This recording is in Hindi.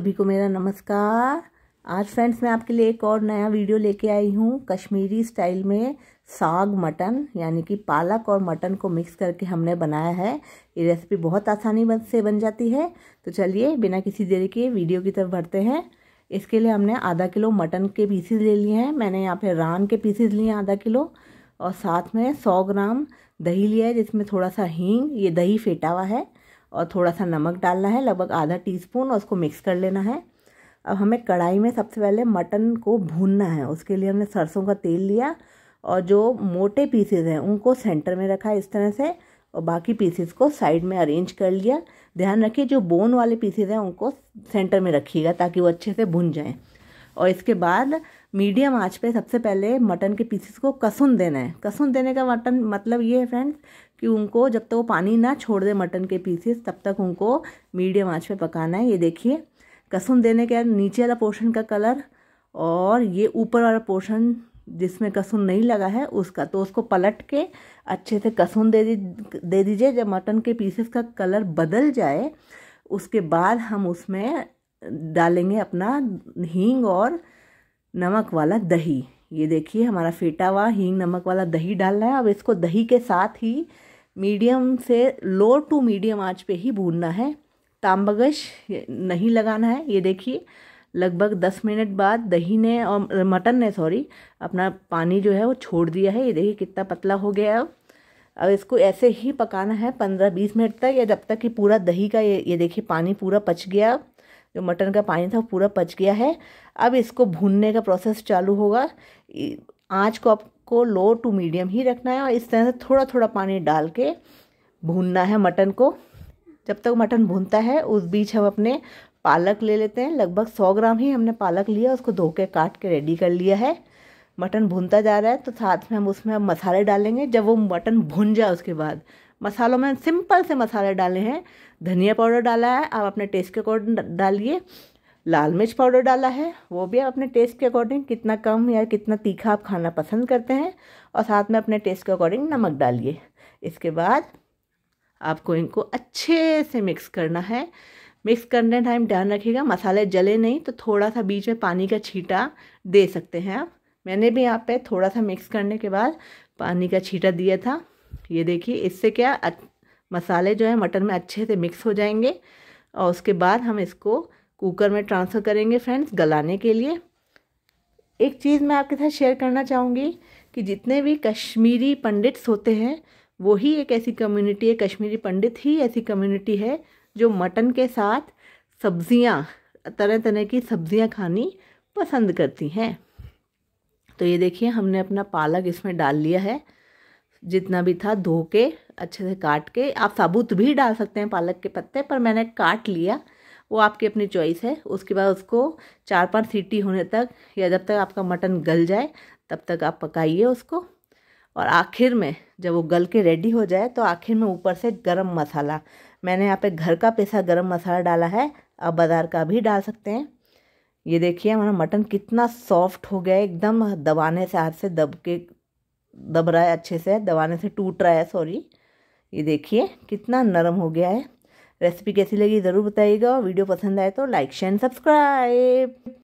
सभी को मेरा नमस्कार आज फ्रेंड्स मैं आपके लिए एक और नया वीडियो लेके आई हूँ कश्मीरी स्टाइल में साग मटन यानी कि पालक और मटन को मिक्स करके हमने बनाया है ये रेसिपी बहुत आसानी से बन जाती है तो चलिए बिना किसी देरी के वीडियो की तरफ बढ़ते हैं इसके लिए हमने आधा किलो मटन के पीसेज ले लिए हैं मैंने यहाँ पे रान के पीसेज लिए हैं आधा किलो और साथ में सौ ग्राम दही लिया है जिसमें थोड़ा सा हींग ये दही फेटा हुआ है और थोड़ा सा नमक डालना है लगभग आधा टीस्पून और उसको मिक्स कर लेना है अब हमें कढ़ाई में सबसे पहले मटन को भूनना है उसके लिए हमने सरसों का तेल लिया और जो मोटे पीसेज हैं उनको सेंटर में रखा इस तरह से और बाकी पीसेस को साइड में अरेंज कर लिया ध्यान रखिए जो बोन वाले पीसेज हैं उनको सेंटर में रखिएगा ताकि वो अच्छे से भुन जाएं और इसके बाद मीडियम आंच पे सबसे पहले मटन के पीसेस को कसुन देना है कसुन देने का मटन मतलब ये है फ्रेंड्स कि उनको जब तक वो पानी ना छोड़ दे मटन के पीसेस तब तक उनको मीडियम आंच पे पकाना है ये देखिए कसुन देने के नीचे वाला पोर्शन का कलर और ये ऊपर वाला पोर्शन जिसमें कसुन नहीं लगा है उसका तो उसको पलट के अच्छे से कसुन दे दी दे दीजिए जब मटन के पीसेस का कलर बदल जाए उसके बाद हम उसमें डालेंगे अपना हींग और नमक वाला दही ये देखिए हमारा फेटा हुआ हींग नमक वाला दही डालना है अब इसको दही के साथ ही मीडियम से लो टू मीडियम आंच पे ही भूनना है ताम्बगश नहीं लगाना है ये देखिए लगभग दस मिनट बाद दही ने और मटन ने सॉरी अपना पानी जो है वो छोड़ दिया है ये देखिए कितना पतला हो गया है अब अब इसको ऐसे ही पकाना है पंद्रह बीस मिनट तक या जब तक कि पूरा दही का ये ये देखिए पानी पूरा पच गया जो मटन का पानी था वो पूरा पच गया है अब इसको भूनने का प्रोसेस चालू होगा आँच को आप को लो टू मीडियम ही रखना है और इस तरह से थोड़ा थोड़ा पानी डाल के भूनना है मटन को जब तक मटन भूनता है उस बीच हम अपने पालक ले लेते हैं लगभग सौ ग्राम ही हमने पालक लिया उसको धो के काट के रेडी कर लिया है मटन भूनता जा रहा है तो साथ में हम उसमें अब मसाले डालेंगे जब वो मटन भुन जाए उसके बाद मसालों में सिंपल से मसाले डाले हैं धनिया पाउडर डाला है आप अपने टेस्ट के अकॉर्डिंग डालिए लाल मिर्च पाउडर डाला है वो भी आप अपने टेस्ट के अकॉर्डिंग कितना कम या कितना तीखा आप खाना पसंद करते हैं और साथ में अपने टेस्ट के अकॉर्डिंग नमक डालिए इसके बाद आपको इनको अच्छे से मिक्स करना है मिक्स करने टाइम ध्यान रखिएगा मसाले जले नहीं तो थोड़ा सा बीच में पानी का छीटा दे सकते हैं आप मैंने भी यहाँ पे थोड़ा सा मिक्स करने के बाद पानी का छीटा दिया था ये देखिए इससे क्या मसाले जो है मटन में अच्छे से मिक्स हो जाएंगे और उसके बाद हम इसको कुकर में ट्रांसफ़र करेंगे फ्रेंड्स गलाने के लिए एक चीज़ मैं आपके साथ शेयर करना चाहूँगी कि जितने भी कश्मीरी पंडित्स होते हैं वो ही एक ऐसी कम्युनिटी है कश्मीरी पंडित ही ऐसी कम्युनिटी है जो मटन के साथ सब्जियाँ तरह तरह की सब्जियाँ खानी पसंद करती हैं तो ये देखिए हमने अपना पालक इसमें डाल लिया है जितना भी था धो के अच्छे से काट के आप साबुत भी डाल सकते हैं पालक के पत्ते पर मैंने काट लिया वो आपकी अपनी चॉइस है उसके बाद उसको चार पाँच सीटी होने तक या जब तक आपका मटन गल जाए तब तक आप पकाइए उसको और आखिर में जब वो गल के रेडी हो जाए तो आखिर में ऊपर से गरम मसाला मैंने यहाँ पे घर का पैसा गरम मसाला डाला है आप बाज़ार का भी डाल सकते हैं ये देखिए हमारा मटन कितना सॉफ्ट हो गया एकदम दबाने से हाथ से दब के दब रहा है अच्छे से दबाने से टूट रहा है सॉरी ये देखिए कितना नरम हो गया है रेसिपी कैसी लगी ज़रूर बताइएगा वीडियो पसंद आए तो लाइक शेयर सब्सक्राइब